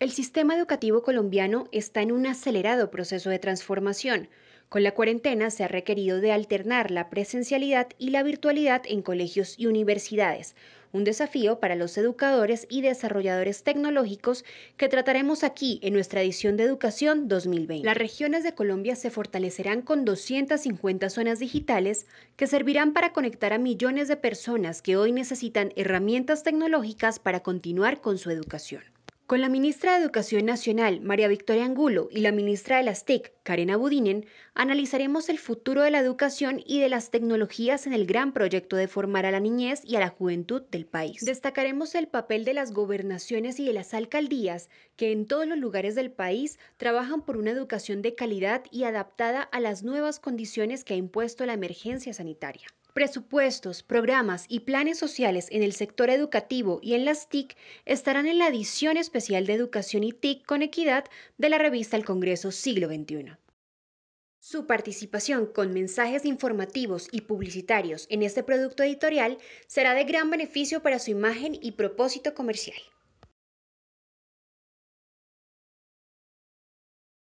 El sistema educativo colombiano está en un acelerado proceso de transformación. Con la cuarentena se ha requerido de alternar la presencialidad y la virtualidad en colegios y universidades, un desafío para los educadores y desarrolladores tecnológicos que trataremos aquí en nuestra edición de Educación 2020. Las regiones de Colombia se fortalecerán con 250 zonas digitales que servirán para conectar a millones de personas que hoy necesitan herramientas tecnológicas para continuar con su educación. Con la ministra de Educación Nacional, María Victoria Angulo, y la ministra de las TIC, Karen Abudinen, analizaremos el futuro de la educación y de las tecnologías en el gran proyecto de formar a la niñez y a la juventud del país. Destacaremos el papel de las gobernaciones y de las alcaldías, que en todos los lugares del país trabajan por una educación de calidad y adaptada a las nuevas condiciones que ha impuesto la emergencia sanitaria. Presupuestos, programas y planes sociales en el sector educativo y en las TIC estarán en la edición especial de Educación y TIC con Equidad de la revista El Congreso Siglo XXI. Su participación con mensajes informativos y publicitarios en este producto editorial será de gran beneficio para su imagen y propósito comercial.